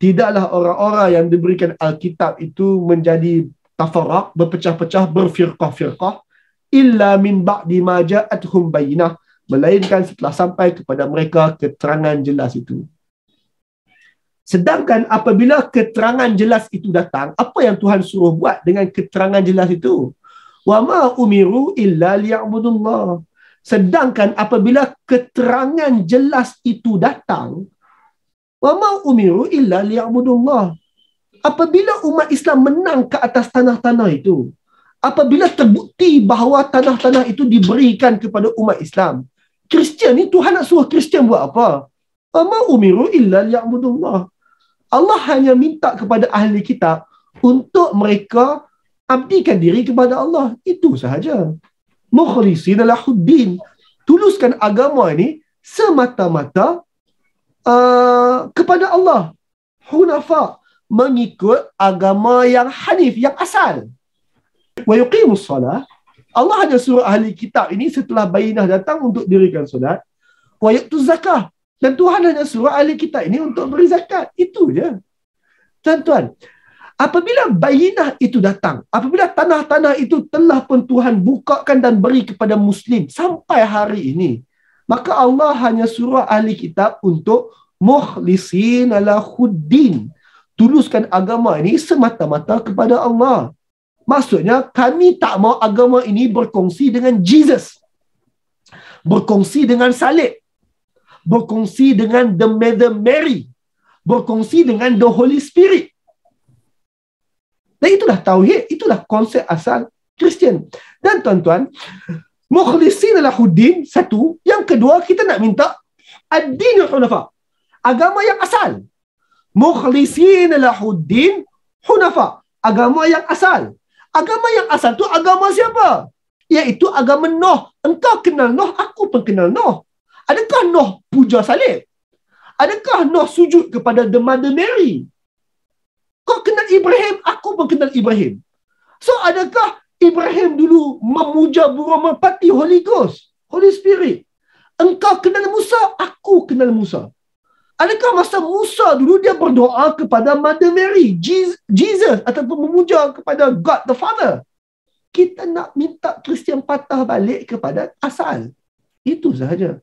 tidaklah orang-orang yang diberikan Alkitab itu menjadi tafarraq, berpecah-pecah, berfirqah-firqah illa min ba'di ma ja'atuhum bayyinah melainkan setelah sampai kepada mereka keterangan jelas itu. Sedangkan apabila keterangan jelas itu datang, apa yang Tuhan suruh buat dengan keterangan jelas itu? Wa ma umiru illa liya'budullah. Sedangkan apabila keterangan jelas itu datang, Wa ma umiru illa liya'budullah. Apabila umat Islam menang ke atas tanah-tanah itu, apabila terbukti bahawa tanah-tanah itu diberikan kepada umat Islam, Kristian ni Tuhan nak suruh Kristian buat apa? Wa ma umiru illa liya'budullah. Allah hanya minta kepada ahli kitab untuk mereka abdikan diri kepada Allah. Itu sahaja. Mukhlisin lahuddin. Tuluskan agama ini semata-mata Uh, kepada Allah. Hunafa mengikut agama yang hanif yang asal. Wa yuqimus solah. Allah hanya suruh ahli kitab ini setelah bayinah datang untuk dirikan solat. Wa yuqtuz zakah. Dan Tuhan hanya suruh ahli kitab ini untuk beri zakat. Itu je. Tuan-tuan, apabila bayinah itu datang, apabila tanah-tanah itu telah pun Tuhan bukakan dan beri kepada Muslim sampai hari ini, Maka Allah hanya suruh ahli kitab untuk mukhlisin ala khuddin. Tuluskan agama ini semata-mata kepada Allah. Maksudnya kami tak mau agama ini berkongsi dengan Jesus. Berkongsi dengan salib. Berkongsi dengan the Mother Mary. Berkongsi dengan the Holy Spirit. Dan itulah tauhid, itulah konsep asal Kristian. Dan tuan-tuan, mukhlisin lahuddin satu yang kedua kita nak minta ad-dinul hunafa agama yang asal mukhlisin lahuddin hunafa agama yang asal agama yang asal tu agama siapa iaitu agama Nuh. Engkau kenal Nuh, aku pun kenal Nuh. Adakah Nuh puja salib? Adakah Nuh sujud kepada the mother Mary? Kau kenal Ibrahim, aku pun kenal Ibrahim. So adakah Ibrahim memuja, burung merpati Holy Ghost, Holy Spirit. Engkau kenal Musa, aku kenal Musa. Adakah masa Musa dulu dia berdoa kepada Mother Mary, Jesus ataupun memuja kepada God the Father? Kita nak minta Kristian patah balik kepada asal. Itu sahaja.